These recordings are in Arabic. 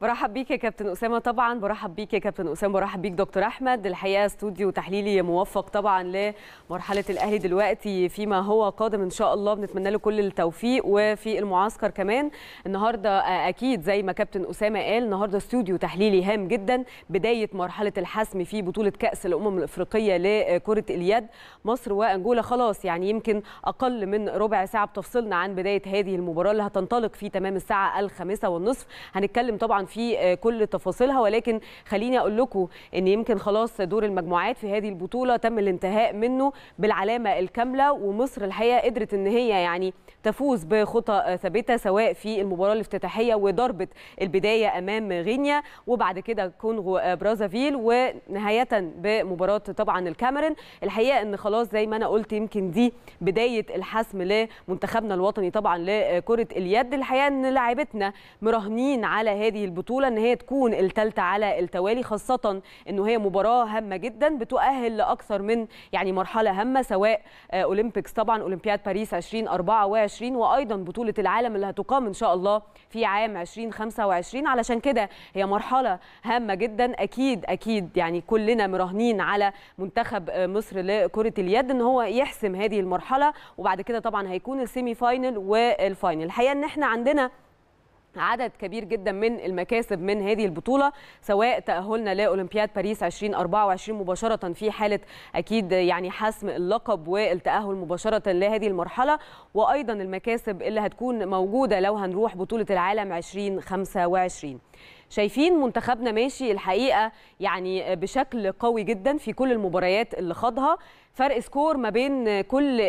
برحب بيك يا كابتن اسامه طبعا برحب بيك يا كابتن اسامه برحب بيك دكتور احمد الحقيقه استوديو تحليلي موفق طبعا لمرحله الاهلي دلوقتي فيما هو قادم ان شاء الله بنتمنى له كل التوفيق وفي المعسكر كمان النهارده آه، اكيد زي ما كابتن اسامه قال النهارده استوديو تحليلي هام جدا بدايه مرحله الحسم في بطوله كاس الامم الافريقيه لكره اليد مصر وانجولا خلاص يعني يمكن اقل من ربع ساعه بتفصلنا عن بدايه هذه المباراه اللي هتنطلق في تمام الساعه الخامسة والنصف هنتكلم طبعا في آه، كل تفاصيلها ولكن خليني اقول لكم ان يمكن خلاص دور المجموعات في هذه البطوله تم الانتهاء منه بالعلامه الكامله ومصر الحقيقه قدرت ان هي يعني تفوز بخطى آه، ثابته سواء في المباراه الافتتاحيه وضربه البدايه امام غينيا وبعد كده كونغو آه، برازافيل ونهايه بمباراه طبعا الكاميرون الحقيقه ان خلاص زي ما انا قلت يمكن دي بدايه الحسم لمنتخبنا الوطني طبعا لكره اليد الحقيقه ان لاعبتنا مراهنين على هذه البطوله البطوله ان هي تكون الثالثه على التوالي خاصه انه هي مباراه هامه جدا بتؤهل لاكثر من يعني مرحله هامه سواء آه، اولمبيكس طبعا اولمبياد باريس 2024 وايضا بطوله العالم اللي هتقام ان شاء الله في عام 2025 علشان كده هي مرحله هامه جدا اكيد اكيد يعني كلنا مراهنين على منتخب آه، مصر لكره اليد ان هو يحسم هذه المرحله وبعد كده طبعا هيكون السيمي فاينل والفاينل الحقيقه ان احنا عندنا عدد كبير جدا من المكاسب من هذه البطوله سواء تاهلنا لاولمبياد باريس 2024 مباشره في حاله اكيد يعني حسم اللقب والتاهل مباشره لهذه المرحله وايضا المكاسب اللي هتكون موجوده لو هنروح بطوله العالم 2025 شايفين منتخبنا ماشي الحقيقه يعني بشكل قوي جدا في كل المباريات اللي خاضها فرق سكور ما بين كل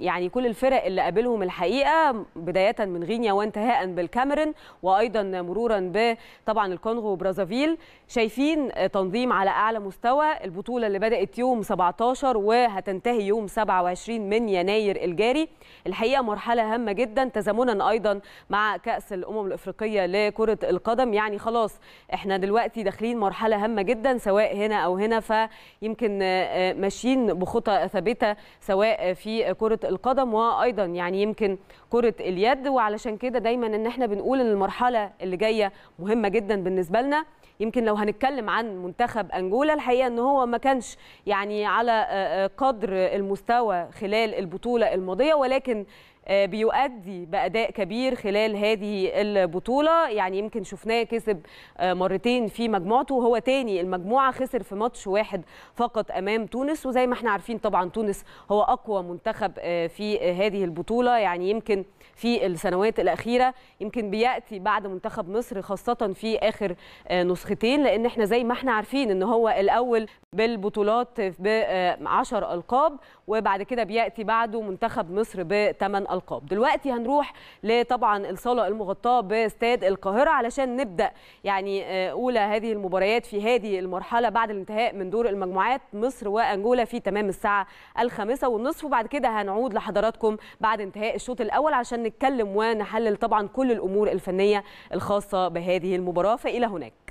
يعني كل الفرق اللي قابلهم الحقيقه بدايه من غينيا وانتهاء بالكاميرون وايضا مرورا بطبعا الكونغو وبرازافيل شايفين تنظيم على اعلى مستوى البطوله اللي بدات يوم 17 وهتنتهي يوم 27 من يناير الجاري الحقيقه مرحله هامه جدا تزامنا ايضا مع كاس الامم الافريقيه لكره القدم يعني خلاص احنا دلوقتي داخلين مرحله هامه جدا سواء هنا او هنا فيمكن آه، آه، ماشيين بخطى ثابته سواء في كره القدم وايضا يعني يمكن كره اليد وعلشان كده دايما ان احنا بنقول ان المرحله اللي جايه مهمه جدا بالنسبه لنا يمكن لو هنتكلم عن منتخب انجولا الحقيقه ان هو ما كانش يعني على آه، قدر المستوى خلال البطوله الماضيه ولكن آه، بيؤدي باداء كبير خلال هذه البطوله يعني يمكن شفناه كسب آه، مرتين في مجموعته وهو تاني المجموعه خسر في ماتش واحد فقط امام تونس وزي ما احنا عارفين طبعا تونس هو اقوى منتخب آه، في هذه البطوله يعني يمكن في السنوات الاخيره يمكن بياتي بعد منتخب مصر خاصه في اخر نسختين لان احنا زي ما احنا عارفين ان هو الاول بالبطولات ب 10 القاب وبعد كده بياتي بعده منتخب مصر بثمان القاب الالقاب دلوقتي هنروح لطبعا الصاله المغطاه باستاد القاهره علشان نبدا يعني آه، اولى هذه المباريات في هذه المرحله بعد الانتهاء من دور المجموعات مصر وانجولا في تمام الساعه الخامسه والنصف وبعد كده هنعود لحضراتكم بعد انتهاء الشوط الاول عشان نتكلم ونحلل طبعا كل الامور الفنيه الخاصه بهذه المباراه فالى هناك